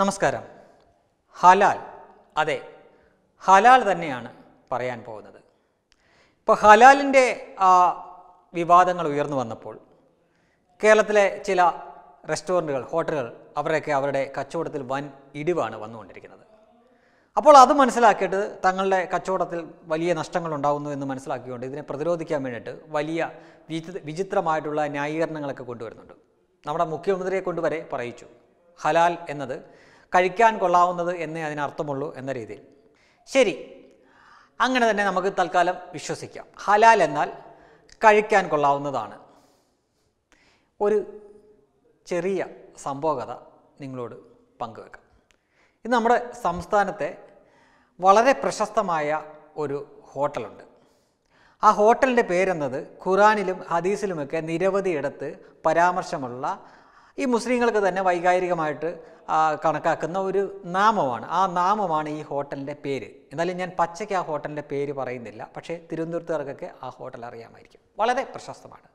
നമസ്കാരം ഹലാൽ അതെ ഹലാൽ തന്നെയാണ് പറയാൻ പോകുന്നത് ഇപ്പോൾ ഹലാലിൻ്റെ ആ വിവാദങ്ങൾ ഉയർന്നു വന്നപ്പോൾ കേരളത്തിലെ ചില റെസ്റ്റോറൻറ്റുകൾ ഹോട്ടലുകൾ അവരൊക്കെ അവരുടെ കച്ചവടത്തിൽ വൻ ഇടിവാണ് വന്നുകൊണ്ടിരിക്കുന്നത് അപ്പോൾ അത് മനസ്സിലാക്കിയിട്ട് തങ്ങളുടെ കച്ചവടത്തിൽ വലിയ നഷ്ടങ്ങൾ ഉണ്ടാകുന്നു എന്ന് മനസ്സിലാക്കിക്കൊണ്ട് ഇതിനെ പ്രതിരോധിക്കാൻ വേണ്ടിയിട്ട് വലിയ വിചിത്രമായിട്ടുള്ള ന്യായീകരണങ്ങളൊക്കെ കൊണ്ടുവരുന്നുണ്ട് നമ്മുടെ മുഖ്യമന്ത്രിയെ കൊണ്ടുവരെ പറയിച്ചു ഹലാൽ എന്നത് കഴിക്കാൻ കൊള്ളാവുന്നത് എന്നേ അതിനർത്ഥമുള്ളൂ എന്ന രീതിയിൽ ശരി അങ്ങനെ തന്നെ നമുക്ക് തൽക്കാലം വിശ്വസിക്കാം ഹലാൽ എന്നാൽ കഴിക്കാൻ കൊള്ളാവുന്നതാണ് ഒരു ചെറിയ സംഭവകഥ നിങ്ങളോട് പങ്കുവെക്കാം ഇത് നമ്മുടെ സംസ്ഥാനത്തെ വളരെ പ്രശസ്തമായ ഒരു ഹോട്ടലുണ്ട് ആ ഹോട്ടലിൻ്റെ പേരെന്നത് ഖുറാനിലും ഹദീസിലുമൊക്കെ നിരവധി ഇടത്ത് പരാമർശമുള്ള ഈ മുസ്ലിങ്ങൾക്ക് തന്നെ വൈകാരികമായിട്ട് കണക്കാക്കുന്ന ഒരു നാമമാണ് ആ നാമമാണ് ഈ ഹോട്ടലിൻ്റെ പേര് എന്നാലും ഞാൻ പച്ചയ്ക്ക് ആ ഹോട്ടലിൻ്റെ പേര് പറയുന്നില്ല പക്ഷേ തിരുവനന്തപുരത്തുകാർക്കൊക്കെ ആ ഹോട്ടൽ അറിയാമായിരിക്കും വളരെ പ്രശസ്തമാണ്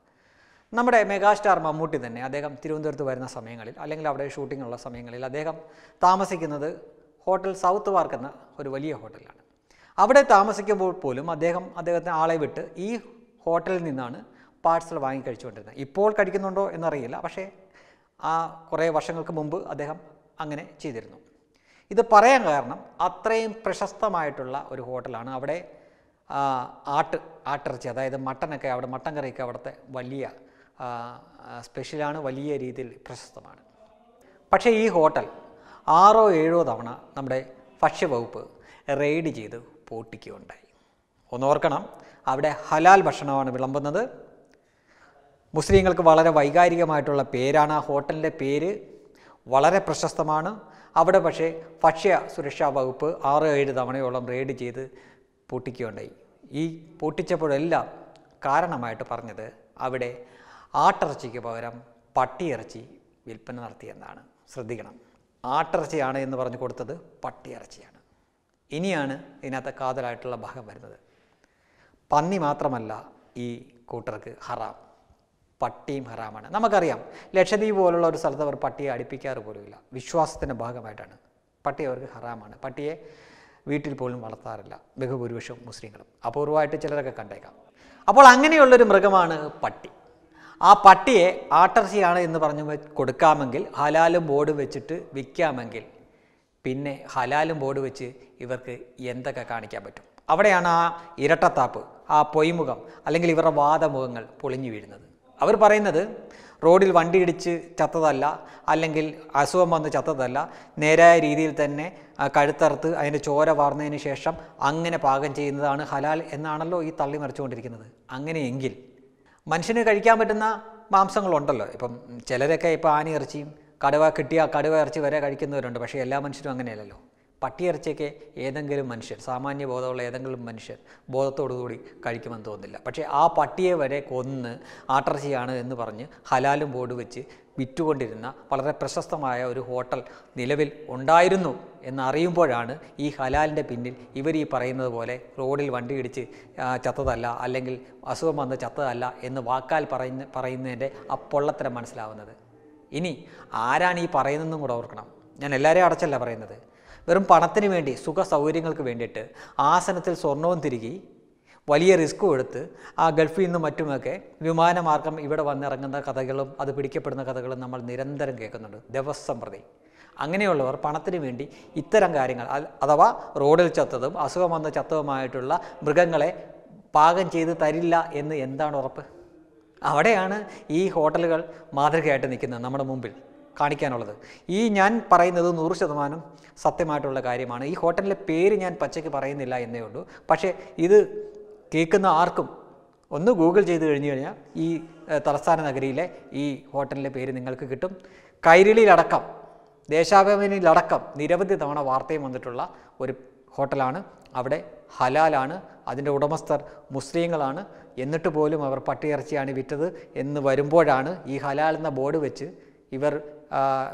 നമ്മുടെ മെഗാസ്റ്റാർ മമ്മൂട്ടി തന്നെ അദ്ദേഹം തിരുവനന്തപുരത്ത് വരുന്ന സമയങ്ങളിൽ അല്ലെങ്കിൽ അവിടെ ഷൂട്ടിങ്ങുള്ള സമയങ്ങളിൽ അദ്ദേഹം താമസിക്കുന്നത് ഹോട്ടൽ സൗത്ത് പാർക്ക് എന്ന ഒരു വലിയ ഹോട്ടലാണ് അവിടെ താമസിക്കുമ്പോൾ പോലും അദ്ദേഹം അദ്ദേഹത്തെ ആളെ വിട്ട് ഈ ഹോട്ടലിൽ നിന്നാണ് പാഴ്സൽ വാങ്ങിക്കഴിച്ചുകൊണ്ടിരുന്നത് ഇപ്പോൾ കഴിക്കുന്നുണ്ടോ എന്നറിയില്ല പക്ഷേ ആ കുറേ വർഷങ്ങൾക്ക് മുമ്പ് അദ്ദേഹം അങ്ങനെ ചെയ്തിരുന്നു ഇത് പറയാൻ കാരണം അത്രയും പ്രശസ്തമായിട്ടുള്ള ഒരു ഹോട്ടലാണ് അവിടെ ആട്ട് ആട്ടിറച്ചി അതായത് മട്ടനൊക്കെ അവിടെ മട്ടൻ കറിയൊക്കെ അവിടുത്തെ വലിയ സ്പെഷ്യലാണ് വലിയ രീതിയിൽ പ്രശസ്തമാണ് പക്ഷേ ഈ ഹോട്ടൽ ആറോ ഏഴോ തവണ നമ്മുടെ ഭക്ഷ്യവകുപ്പ് റെയ്ഡ് ചെയ്ത് പൊട്ടിക്കുകയുണ്ടായി ഒന്നോർക്കണം അവിടെ ഹലാൽ ഭക്ഷണമാണ് വിളമ്പുന്നത് മുസ്ലിങ്ങൾക്ക് വളരെ വൈകാരികമായിട്ടുള്ള പേരാണ് ആ ഹോട്ടലിൻ്റെ പേര് വളരെ പ്രശസ്തമാണ് അവിടെ പക്ഷേ ഭക്ഷ്യ സുരക്ഷാ വകുപ്പ് ആറ് ഏഴ് തവണയോളം റെയ്ഡ് ചെയ്ത് പൊട്ടിക്കുകയുണ്ടായി ഈ പൊട്ടിച്ചപ്പോഴെല്ലാം കാരണമായിട്ട് പറഞ്ഞത് അവിടെ ആട്ടിറച്ചിക്ക് പകരം പട്ടിയിറച്ചി വിൽപ്പന നടത്തിയെന്നാണ് ശ്രദ്ധിക്കണം ആട്ടിറച്ചിയാണ് എന്ന് പറഞ്ഞു കൊടുത്തത് പട്ടിയിറച്ചിയാണ് ഇനിയാണ് ഇതിനകത്ത് കാതലായിട്ടുള്ള ഭാഗം വരുന്നത് പന്നി മാത്രമല്ല ഈ കൂട്ടർക്ക് ഹറാം പട്ടിയും ഹറാമാണ് നമുക്കറിയാം ലക്ഷദ്വീപ് പോലുള്ള ഒരു സ്ഥലത്ത് അവർ പട്ടിയെ അടുപ്പിക്കാറ് പോലുമില്ല വിശ്വാസത്തിൻ്റെ ഭാഗമായിട്ടാണ് പട്ടി അവർക്ക് ഹറാമാണ് പട്ടിയെ വീട്ടിൽ പോലും വളർത്താറില്ല ബഹുഭൂരിപക്ഷം മുസ്ലിങ്ങളും അപൂർവമായിട്ട് ചിലരൊക്കെ കണ്ടേക്കാം അപ്പോൾ അങ്ങനെയുള്ളൊരു മൃഗമാണ് പട്ടി ആ പട്ടിയെ ആട്ടർച്ചയാണ് എന്ന് പറഞ്ഞു കൊടുക്കാമെങ്കിൽ ഹലാലും ബോർഡ് വെച്ചിട്ട് വിൽക്കാമെങ്കിൽ പിന്നെ ഹലാലും ബോർഡ് വെച്ച് ഇവർക്ക് എന്തൊക്കെ കാണിക്കാൻ പറ്റും അവിടെയാണ് ആ ഇരട്ടത്താപ്പ് ആ പൊയ്മുഖം അല്ലെങ്കിൽ ഇവരുടെ വാദമുഖങ്ങൾ പൊളിഞ്ഞു വീഴുന്നത് അവർ പറയുന്നത് റോഡിൽ വണ്ടി ഇടിച്ച് ചത്തതല്ല അല്ലെങ്കിൽ അസുഖം വന്ന് ചത്തതല്ല നേരായ രീതിയിൽ തന്നെ കഴുത്തറുത്ത് അതിൻ്റെ ചോര വാർന്നതിന് ശേഷം അങ്ങനെ പാകം ചെയ്യുന്നതാണ് ഹലാൽ എന്നാണല്ലോ ഈ തള്ളി മറിച്ചുകൊണ്ടിരിക്കുന്നത് അങ്ങനെയെങ്കിൽ മനുഷ്യന് കഴിക്കാൻ പറ്റുന്ന മാംസങ്ങളുണ്ടല്ലോ ഇപ്പം ചിലരൊക്കെ ഇപ്പോൾ ആനയിറച്ചിയും കടുവ കിട്ടിയ കടുവ ഇറച്ചി വരെ കഴിക്കുന്നവരുണ്ട് പക്ഷേ എല്ലാ മനുഷ്യരും അങ്ങനെയല്ലല്ലോ പട്ടിയിറച്ചിയൊക്കെ ഏതെങ്കിലും മനുഷ്യർ സാമാന്യ ബോധമുള്ള ഏതെങ്കിലും മനുഷ്യർ ബോധത്തോടുകൂടി കഴിക്കുമെന്ന് തോന്നുന്നില്ല പക്ഷേ ആ പട്ടിയെ വരെ കൊന്ന് ആട്ടിറച്ചിയാണ് എന്ന് പറഞ്ഞ് ഹലാലും ബോർഡ് വെച്ച് വിറ്റുകൊണ്ടിരുന്ന വളരെ പ്രശസ്തമായ ഒരു ഹോട്ടൽ നിലവിൽ ഉണ്ടായിരുന്നു എന്നറിയുമ്പോഴാണ് ഈ ഹലാലിൻ്റെ പിന്നിൽ ഇവർ ഈ പറയുന്നത് പോലെ റോഡിൽ വണ്ടി ഇടിച്ച് ചത്തതല്ല അല്ലെങ്കിൽ അസുഖം വന്ന് ചത്തതല്ല എന്ന് വാക്കാൽ പറയുന്ന പറയുന്നതിൻ്റെ അപ്പൊള്ളത്തരം മനസ്സിലാവുന്നത് ഇനി ആരാണ് ഈ പറയുന്നതെന്നും കൂടെ ഓർക്കണം ഞാൻ എല്ലാവരെയും അടച്ചല്ല പറയുന്നത് വെറും പണത്തിന് വേണ്ടി സുഖ സൗകര്യങ്ങൾക്ക് വേണ്ടിയിട്ട് ആസനത്തിൽ സ്വർണവും തിരികെ വലിയ റിസ്ക് എടുത്ത് ആ ഗൾഫിൽ നിന്നും മറ്റുമൊക്കെ വിമാനമാർഗം ഇവിടെ വന്നിറങ്ങുന്ന കഥകളും അത് പിടിക്കപ്പെടുന്ന കഥകളും നമ്മൾ നിരന്തരം കേൾക്കുന്നുണ്ട് ദിവസം പ്രതി അങ്ങനെയുള്ളവർ പണത്തിന് വേണ്ടി ഇത്തരം കാര്യങ്ങൾ അഥവാ റോഡിൽ ചത്തതും അസുഖം വന്ന ചത്തതുമായിട്ടുള്ള മൃഗങ്ങളെ പാകം ചെയ്ത് തരില്ല എന്ന് എന്താണ് ഉറപ്പ് അവിടെയാണ് ഈ ഹോട്ടലുകൾ മാതൃകയായിട്ട് നിൽക്കുന്നത് നമ്മുടെ മുമ്പിൽ കാണിക്കാനുള്ളത് ഈ ഞാൻ പറയുന്നത് നൂറ് ശതമാനം സത്യമായിട്ടുള്ള കാര്യമാണ് ഈ ഹോട്ടലിലെ പേര് ഞാൻ പച്ചയ്ക്ക് പറയുന്നില്ല എന്നേ ഉള്ളൂ പക്ഷേ ഇത് കേൾക്കുന്ന ആർക്കും ഒന്ന് ഗൂഗിൾ ചെയ്ത് കഴിഞ്ഞു കഴിഞ്ഞാൽ ഈ തലസ്ഥാന നഗരിയിലെ ഈ ഹോട്ടലിലെ പേര് നിങ്ങൾക്ക് കിട്ടും കൈരളിയിലടക്കം ദേശാഭിമാനിയിലടക്കം നിരവധി തവണ വാർത്തയും വന്നിട്ടുള്ള ഒരു ഹോട്ടലാണ് അവിടെ ഹലാലാണ് അതിൻ്റെ ഉടമസ്ഥർ മുസ്ലിങ്ങളാണ് എന്നിട്ട് പോലും അവർ പട്ടിയിറച്ചിയാണ് വിറ്റത് എന്ന് വരുമ്പോഴാണ് ഈ ഹലാൽ എന്ന ബോർഡ് വെച്ച് ഇവർ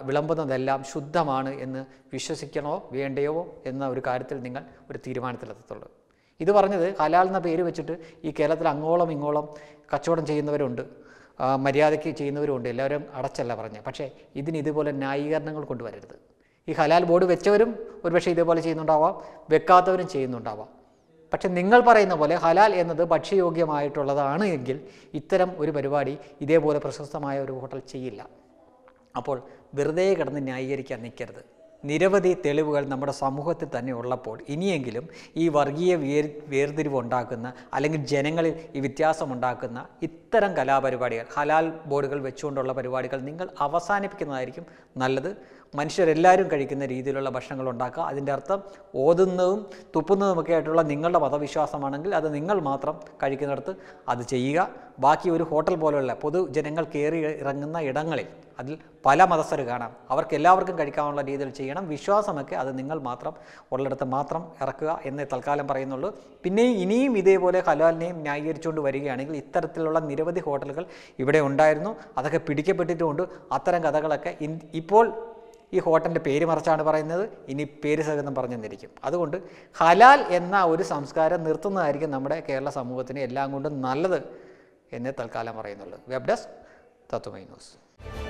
വിളമ്പുന്നതെല്ലാം ശുദ്ധമാണ് എന്ന് വിശ്വസിക്കണോ വേണ്ടയോ എന്ന ഒരു കാര്യത്തിൽ നിങ്ങൾ ഒരു തീരുമാനത്തിലെത്തത്തുള്ളൂ ഇത് പറഞ്ഞത് ഹലാൽ എന്ന പേര് വെച്ചിട്ട് ഈ കേരളത്തിൽ അങ്ങോളം ഇങ്ങോളം കച്ചവടം ചെയ്യുന്നവരുണ്ട് മര്യാദയ്ക്ക് ചെയ്യുന്നവരുമുണ്ട് എല്ലാവരും അടച്ചല്ല പറഞ്ഞത് പക്ഷേ ഇതിന് ഇതുപോലെ ന്യായീകരണങ്ങൾ കൊണ്ടുവരരുത് ഈ ഹലാൽ ബോർഡ് വെച്ചവരും ഒരുപക്ഷെ ഇതേപോലെ ചെയ്യുന്നുണ്ടാവാം വെക്കാത്തവരും ചെയ്യുന്നുണ്ടാവാം പക്ഷെ നിങ്ങൾ പറയുന്ന പോലെ ഹലാൽ എന്നത് ഭക്ഷ്യയോഗ്യമായിട്ടുള്ളതാണ് എങ്കിൽ ഇത്തരം ഒരു പരിപാടി ഇതേപോലെ പ്രശസ്തമായ ഒരു ഹോട്ടൽ ചെയ്യില്ല അപ്പോൾ വെറുതെ കിടന്ന് ന്യായീകരിക്കാൻ നിൽക്കരുത് നിരവധി തെളിവുകൾ നമ്മുടെ സമൂഹത്തിൽ തന്നെ ഉള്ളപ്പോൾ ഇനിയെങ്കിലും ഈ വർഗീയ വേർ വേർതിരിവുണ്ടാക്കുന്ന അല്ലെങ്കിൽ ജനങ്ങളിൽ ഈ വ്യത്യാസമുണ്ടാക്കുന്ന ഇത്തരം കലാപരിപാടികൾ ഹലാൽ ബോർഡുകൾ വെച്ചുകൊണ്ടുള്ള പരിപാടികൾ നിങ്ങൾ അവസാനിപ്പിക്കുന്നതായിരിക്കും നല്ലത് മനുഷ്യരെല്ലാവരും കഴിക്കുന്ന രീതിയിലുള്ള ഭക്ഷണങ്ങൾ ഉണ്ടാക്കുക അതിൻ്റെ അർത്ഥം ഓതുന്നതും തുപ്പുന്നതുമൊക്കെ ആയിട്ടുള്ള നിങ്ങളുടെ മതവിശ്വാസമാണെങ്കിൽ അത് നിങ്ങൾ മാത്രം കഴിക്കുന്നിടത്ത് അത് ചെയ്യുക ബാക്കി ഒരു ഹോട്ടൽ പോലെയുള്ള പൊതുജനങ്ങൾ കയറി ഇറങ്ങുന്ന ഇടങ്ങളിൽ അതിൽ പല മതസ്ഥർ കാണാം അവർക്ക് എല്ലാവർക്കും കഴിക്കാനുള്ള രീതിയിൽ ചെയ്യണം വിശ്വാസമൊക്കെ അത് നിങ്ങൾ മാത്രം ഉള്ളിടത്ത് മാത്രം ഇറക്കുക എന്നേ തൽക്കാലം പറയുന്നുള്ളൂ പിന്നെയും ഇനിയും ഇതേപോലെ ഹലാലിനെയും ന്യായീകരിച്ചുകൊണ്ട് വരികയാണെങ്കിൽ ഇത്തരത്തിലുള്ള നിരവധി ഹോട്ടലുകൾ ഇവിടെ ഉണ്ടായിരുന്നു അതൊക്കെ പിടിക്കപ്പെട്ടിട്ടുമുണ്ട് അത്തരം കഥകളൊക്കെ ഇപ്പോൾ ഈ ഹോട്ടലിൻ്റെ പേര് മറിച്ചാണ് പറയുന്നത് ഇനി പേര് സഹിതം പറഞ്ഞു തന്നിരിക്കും അതുകൊണ്ട് ഹലാൽ എന്ന ഒരു സംസ്കാരം നിർത്തുന്നതായിരിക്കും നമ്മുടെ കേരള സമൂഹത്തിന് എല്ലാം കൊണ്ടും നല്ലത് എന്നേ തൽക്കാലം പറയുന്നുള്ളൂ വെബ് ഡെസ്ക് തത്വമൈ ന്യൂസ്